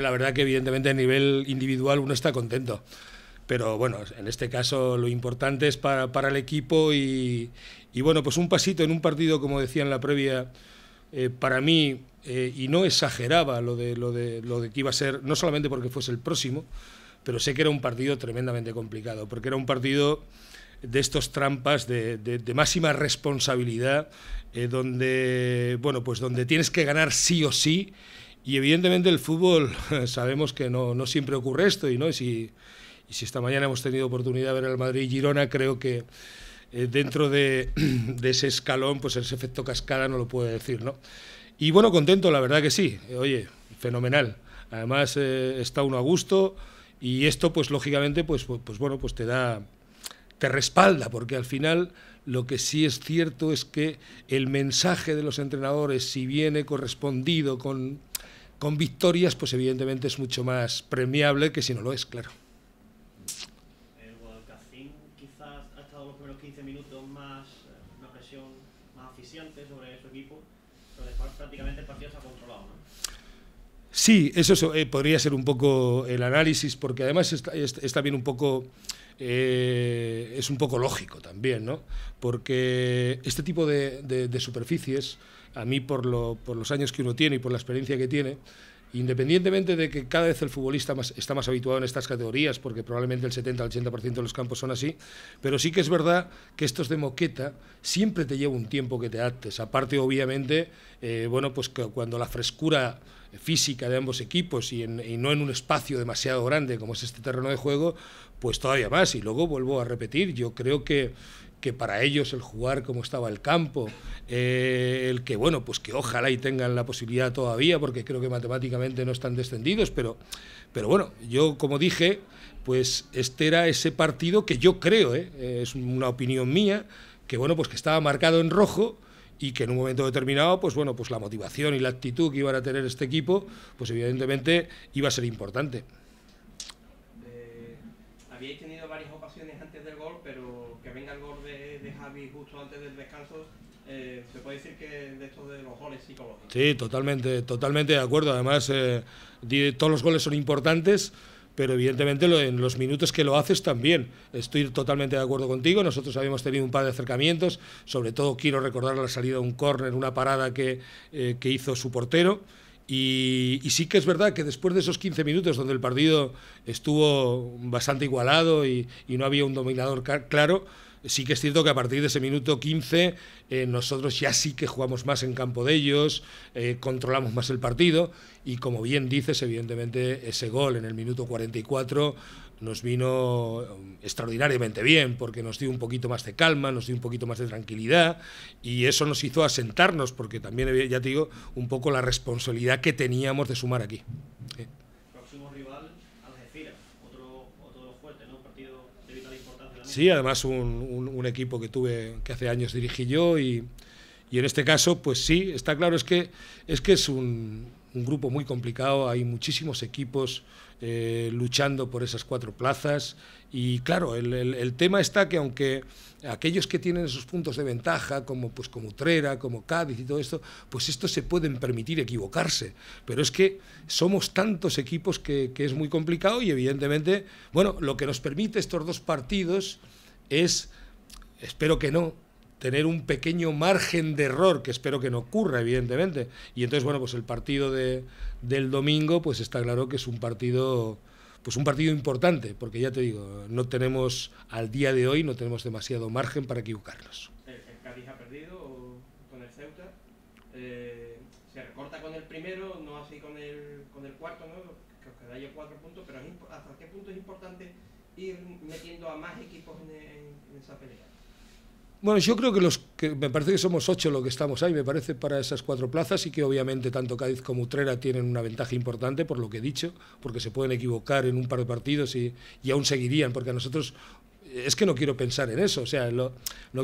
la verdad que evidentemente a nivel individual uno está contento. Pero bueno, en este caso lo importante es para, el equipo y, bueno, pues un pasito en un partido, como decía en la previa, eh, para mí, eh, y no exageraba lo de, lo, de, lo de que iba a ser, no solamente porque fuese el próximo, pero sé que era un partido tremendamente complicado, porque era un partido de estos trampas de, de, máxima responsabilidad, eh, donde, bueno, pues donde tienes que ganar sí o sí y evidentemente el fútbol sabemos que no, no siempre ocurre esto y no si, si esta mañana hemos tenido oportunidad de ver al Madrid Girona, creo que eh, dentro de, ese escalón, pues ese efecto cascada no lo puede decir, ¿no? Y bueno, contento, la verdad que sí. Oye, fenomenal. Además eh, está uno a gusto y esto pues lógicamente pues, pues, pues bueno, pues te da te respalda, porque al final lo que sí es cierto es que el mensaje de los entrenadores, si viene correspondido con con victorias, pues evidentemente es mucho más premiable que si no lo es, claro. El Guadalcacín quizás ha estado los primeros 15 minutos más eh, una presión más eficiente sobre su equipo, pero después prácticamente el partido se ha controlado, ¿no? Sí, eso eh, podría ser un poco el análisis, porque además está, está bien un poco... Eh, es un poco lógico también, ¿no? Porque este tipo de superficies a mí por, los años que uno tiene y por la experiencia que tiene, independientemente de que cada vez el futbolista está más habituado en estas categorías, porque probablemente el 70 al 80% de los campos son así, pero sí que es verdad que estos de moqueta siempre te lleva un tiempo que te adaptes. Aparte, obviamente, eh, bueno, pues cuando la frescura física de ambos equipos y, no en un espacio demasiado grande como es este terreno de juego, pues todavía más. Y luego vuelvo a repetir, yo creo que que para ellos el jugar como estaba el campo, eh, el que, bueno, pues que ojalá y tengan la posibilidad todavía, porque creo que matemáticamente no están descendidos, pero, pero bueno, yo como dije, pues este era ese partido que yo creo, eh, es una opinión mía, que bueno, pues que estaba marcado en rojo, y que en un momento determinado, pues bueno, pues la motivación y la actitud que iban a tener este equipo, pues evidentemente iba a ser importante habíais tenido varias ocasiones antes del gol, pero que venga el gol de, de Javi justo antes del descanso, eh, se puede decir que de estos de los goles psicológicos. Sí, totalmente, totalmente de acuerdo. Además, eh, todos los goles son importantes. Pero evidentemente en los minutos que lo haces también. Estoy totalmente de acuerdo contigo. Nosotros habíamos tenido un par de acercamientos. Sobre todo quiero recordar la salida de un córner, una parada que, eh, que hizo su portero. Y, sí que es verdad que después de esos 15 minutos donde el partido estuvo bastante igualado y, no había un dominador claro, sí que es cierto que a partir de ese minuto 15 eh, nosotros ya sí que jugamos más en campo de ellos, eh, controlamos más el partido y como bien dices, evidentemente ese gol en el minuto 44 nos vino um, extraordinariamente bien, porque nos dio un poquito más de calma, nos dio un poquito más de tranquilidad, y eso nos hizo asentarnos, porque también, eh, ya te digo, un poco la responsabilidad que teníamos de sumar aquí. Próximo rival, Algeciras, otro, fuerte, ¿no? Partido de vital importancia. Sí, además un, equipo que tuve, que hace años dirigí yo, y, y en este caso, pues sí, está claro, es que es, que es un un grupo muy complicado, hay muchísimos equipos eh, luchando por esas cuatro plazas y claro, el, tema está que aunque aquellos que tienen esos puntos de ventaja, como, pues, como Utrera, como Cádiz y todo esto, pues estos se pueden permitir equivocarse, pero es que somos tantos equipos que, que es muy complicado y evidentemente, bueno, lo que nos permite estos dos partidos es, espero que no, tener un pequeño margen de error, que espero que no ocurra, evidentemente. Y entonces, bueno, pues el partido de, del domingo, pues está claro que es un partido pues un partido importante, porque ya te digo, no tenemos, al día de hoy, no tenemos demasiado margen para equivocarnos. Eh, el, Cádiz ha perdido con el Ceuta, eh, se recorta con el primero, no así con el, con el cuarto, ¿no? que os quedáis cuatro puntos, pero ¿hasta qué punto es importante ir metiendo a más equipos en esa pelea? Bueno, yo creo que los que me parece que somos ocho los que estamos ahí, me parece, para esas cuatro plazas y que obviamente tanto Cádiz como Utrera tienen una ventaja importante, por lo que he dicho, porque se pueden equivocar en un par de partidos y, aún seguirían, porque a nosotros es que no quiero pensar en eso, o sea, no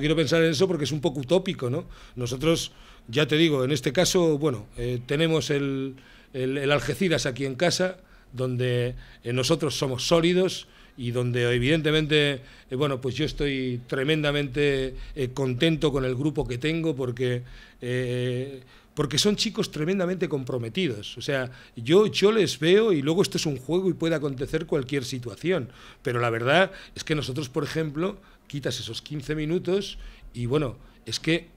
quiero pensar en eso porque es un poco utópico, ¿no? Nosotros, ya te digo, en este caso, bueno, eh, tenemos el, el, el Algeciras aquí en casa, donde eh, nosotros somos sólidos, y donde evidentemente, eh, bueno, pues yo estoy tremendamente eh, contento con el grupo que tengo porque, eh, porque son chicos tremendamente comprometidos. O sea, yo, yo les veo y luego esto es un juego y puede acontecer cualquier situación. Pero la verdad es que nosotros, por ejemplo, quitas esos 15 minutos y bueno, es que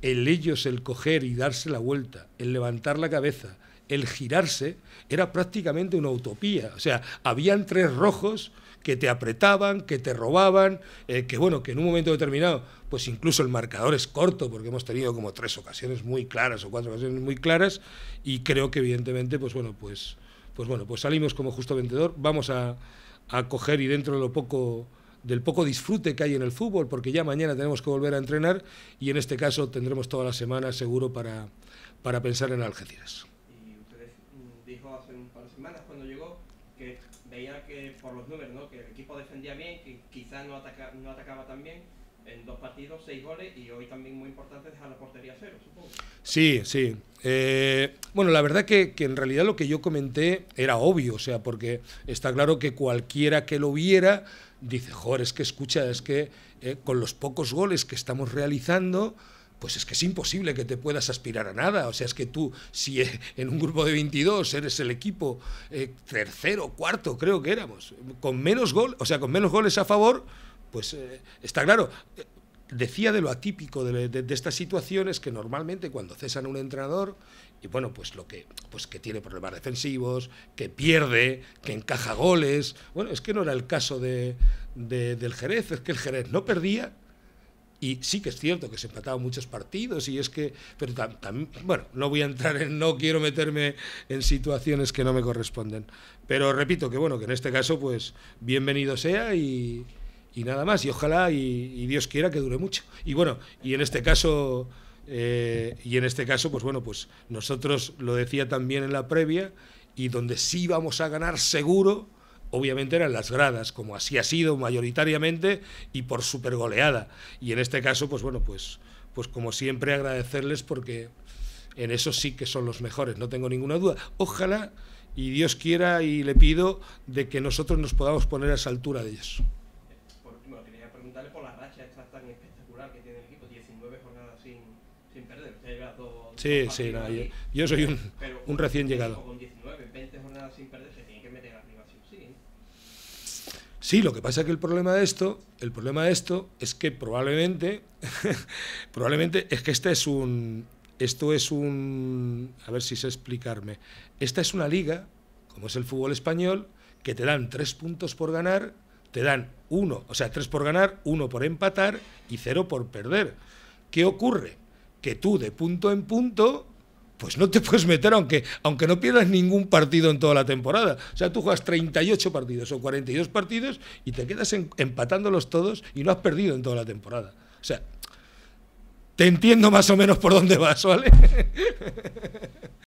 el ellos, el coger y darse la vuelta, el levantar la cabeza, el girarse, era prácticamente una utopía. O sea, habían tres rojos que te apretaban, que te robaban, eh, que bueno, que en un momento determinado, pues incluso el marcador es corto, porque hemos tenido como tres ocasiones muy claras o cuatro ocasiones muy claras, y creo que evidentemente, pues bueno, pues, pues bueno, pues salimos como justo vendedor, vamos a, a coger y dentro de lo poco del poco disfrute que hay en el fútbol, porque ya mañana tenemos que volver a entrenar y en este caso tendremos toda la semana seguro para, para pensar en Algeciras. Y usted dijo hace un par de semanas cuando llegó que veía que por los números, ¿no? que el equipo defendía bien, que quizás no, no atacaba tan bien. En dos partidos, seis goles y hoy también muy importante dejar la portería cero, supongo. Sí, sí. Eh, bueno, la verdad que, que, en realidad lo que yo comenté era obvio, o sea, porque está claro que cualquiera que lo viera dice, joder, es que escucha, es que eh, con los pocos goles que estamos realizando, pues es que es imposible que te puedas aspirar a nada. O sea, es que tú, si e, en un grupo de 22 eres el equipo eh, tercero, cuarto, creo que éramos, con menos gol, o sea, con menos goles a favor, pues eh, está claro. Decía de lo atípico de, estas situaciones que normalmente cuando cesan un entrenador y bueno, pues lo que pues que tiene problemas defensivos, que pierde, que encaja goles. Bueno, es que no era el caso del Jerez, es que el Jerez no perdía, y sí que es cierto que se empataban muchos partidos y es que, pero también bueno, no voy a entrar en, no quiero meterme en situaciones que no me corresponden. Pero repito que bueno, que en este caso pues bienvenido sea y, nada más. Y ojalá y, Dios quiera que dure mucho. Y bueno, y en este caso, eh, y en este caso pues bueno, pues nosotros lo decía también en la previa y donde sí vamos a ganar seguro obviamente eran las gradas, como así ha sido mayoritariamente y por goleada Y en este caso, pues bueno, pues, pues como siempre agradecerles porque en eso sí que son los mejores, no tengo ninguna duda. Ojalá y Dios quiera y le pido de que nosotros nos podamos poner a esa altura de ellos. Por último, quería preguntarle por la racha tan espectacular que tiene el equipo, 19 jornadas sin, perder. sí, sí, yo, soy un, recién llegado. Sí, lo que pasa es que el problema de esto, el problema de esto es que probablemente, probablemente es que este es un, esto es un, a ver si sé explicarme, esta es una liga, como es el fútbol español, que te dan tres puntos por ganar, te dan uno, o sea, tres por ganar, uno por empatar y cero por perder. ¿Qué ocurre? Que tú de punto en punto pues no te puedes meter aunque, aunque no pierdas ningún partido en toda la temporada. O sea, tú juegas 38 partidos o 42 partidos y te quedas empatándolos todos y no has perdido en toda la temporada. O sea, te entiendo más o menos por dónde vas, ¿vale?